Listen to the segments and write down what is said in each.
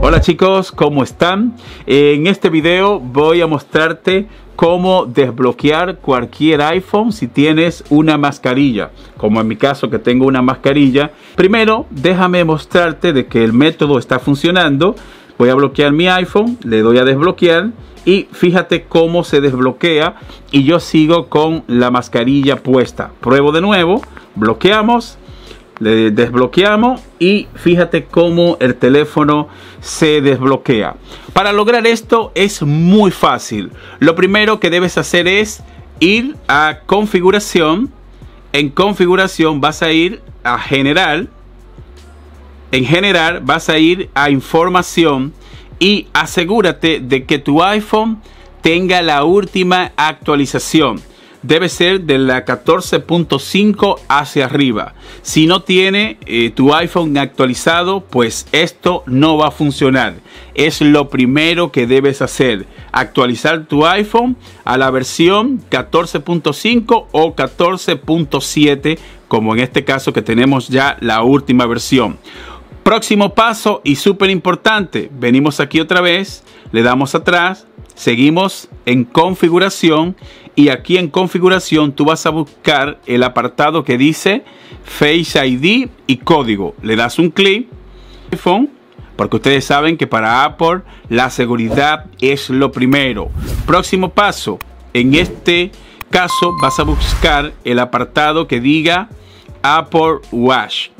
Hola chicos, ¿cómo están? En este video voy a mostrarte cómo desbloquear cualquier iPhone si tienes una mascarilla, como en mi caso que tengo una mascarilla. Primero, déjame mostrarte de que el método está funcionando. Voy a bloquear mi iPhone, le doy a desbloquear y fíjate cómo se desbloquea y yo sigo con la mascarilla puesta. Pruebo de nuevo, bloqueamos le desbloqueamos y fíjate cómo el teléfono se desbloquea. Para lograr esto es muy fácil. Lo primero que debes hacer es ir a configuración. En configuración vas a ir a general. En general vas a ir a información y asegúrate de que tu iPhone tenga la última actualización debe ser de la 14.5 hacia arriba. Si no tiene eh, tu iPhone actualizado, pues esto no va a funcionar. Es lo primero que debes hacer, actualizar tu iPhone a la versión 14.5 o 14.7, como en este caso que tenemos ya la última versión. Próximo paso y súper importante, venimos aquí otra vez, le damos atrás, Seguimos en configuración y aquí en configuración tú vas a buscar el apartado que dice Face ID y código. Le das un clic iPhone porque ustedes saben que para Apple la seguridad es lo primero. Próximo paso, en este caso vas a buscar el apartado que diga Apple Watch.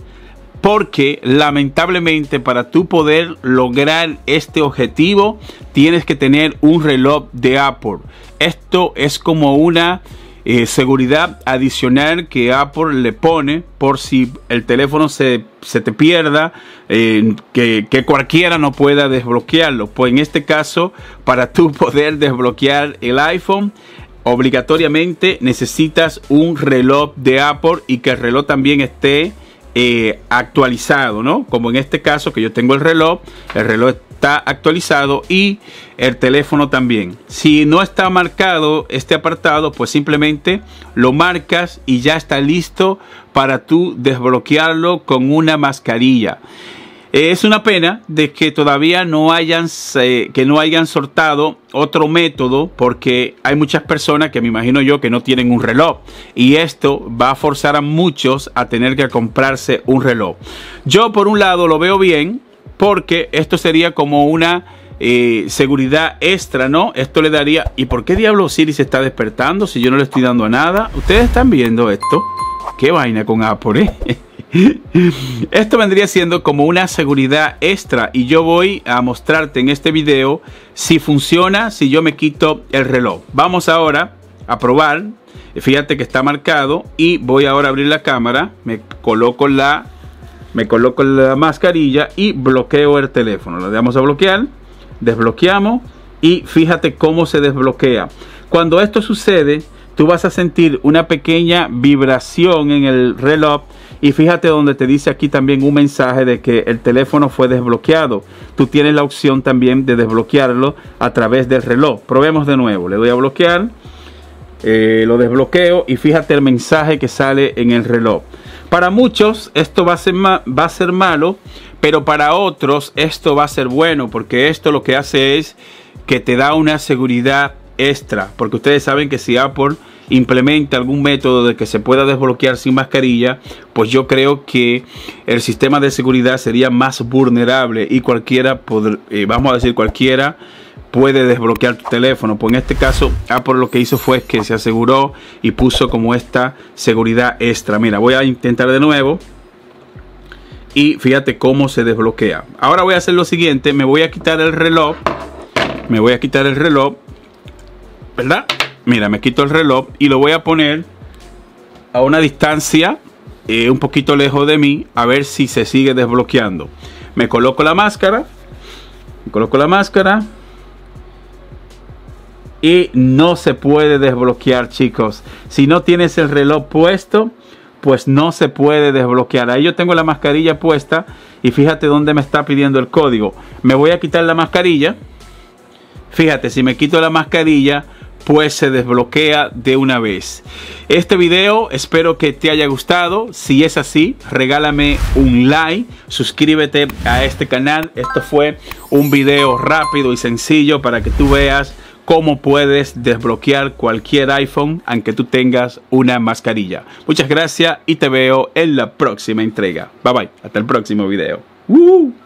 Porque lamentablemente para tú poder lograr este objetivo tienes que tener un reloj de Apple. Esto es como una eh, seguridad adicional que Apple le pone por si el teléfono se, te pierda, eh, que, que, cualquiera no pueda desbloquearlo. Pues en este caso, para tú poder desbloquear el iPhone, obligatoriamente necesitas un reloj de Apple y que el reloj también esté eh, actualizado, ¿no? Como en este caso que yo tengo el reloj, el reloj está actualizado y el teléfono también. Si no está marcado este apartado, pues simplemente lo marcas y ya está listo para tú desbloquearlo con una mascarilla es una pena de que todavía no hayan, que no hayan soltado otro método porque hay muchas personas que me imagino yo que no tienen un reloj y esto va a forzar a muchos a tener que comprarse un reloj. Yo por un lado lo veo bien porque esto sería como una eh, seguridad extra, ¿no? Esto le daría... ¿Y por qué diablo Siri se está despertando si yo no le estoy dando a nada? Ustedes están viendo esto. Qué vaina con Apple, ¿eh? Esto vendría siendo como una seguridad extra y yo voy a mostrarte en este video si funciona si yo me quito el reloj. Vamos ahora a probar. Fíjate que está marcado y voy ahora a abrir la cámara, me coloco la me coloco la mascarilla y bloqueo el teléfono. Lo damos a bloquear, desbloqueamos y fíjate cómo se desbloquea. Cuando esto sucede, tú vas a sentir una pequeña vibración en el reloj y fíjate donde te dice aquí también un mensaje de que el teléfono fue desbloqueado. Tú tienes la opción también de desbloquearlo a través del reloj. Probemos de nuevo. Le doy a bloquear. Eh, lo desbloqueo y fíjate el mensaje que sale en el reloj. Para muchos esto va a, ser va a ser malo, pero para otros esto va a ser bueno, porque esto lo que hace es que te da una seguridad extra, porque ustedes saben que si Apple implementa algún método de que se pueda desbloquear sin mascarilla, pues yo creo que el sistema de seguridad sería más vulnerable y cualquiera, eh, vamos a decir cualquiera, puede desbloquear tu teléfono. Pues en este caso, Apple lo que hizo fue que se aseguró y puso como esta seguridad extra. Mira, voy a intentar de nuevo. Y fíjate cómo se desbloquea. Ahora voy a hacer lo siguiente. Me voy a quitar el reloj. Me voy a quitar el reloj ¿verdad? Mira, me quito el reloj y lo voy a poner a una distancia eh, un poquito lejos de mí a ver si se sigue desbloqueando. Me coloco la máscara. Me coloco la máscara. Y no se puede desbloquear, chicos. Si no tienes el reloj puesto, pues no se puede desbloquear. Ahí yo tengo la mascarilla puesta y fíjate dónde me está pidiendo el código. Me voy a quitar la mascarilla. Fíjate, si me quito la mascarilla, pues se desbloquea de una vez. Este video espero que te haya gustado. Si es así, regálame un like, suscríbete a este canal. Esto fue un video rápido y sencillo para que tú veas cómo puedes desbloquear cualquier iPhone aunque tú tengas una mascarilla. Muchas gracias y te veo en la próxima entrega. Bye bye, hasta el próximo video.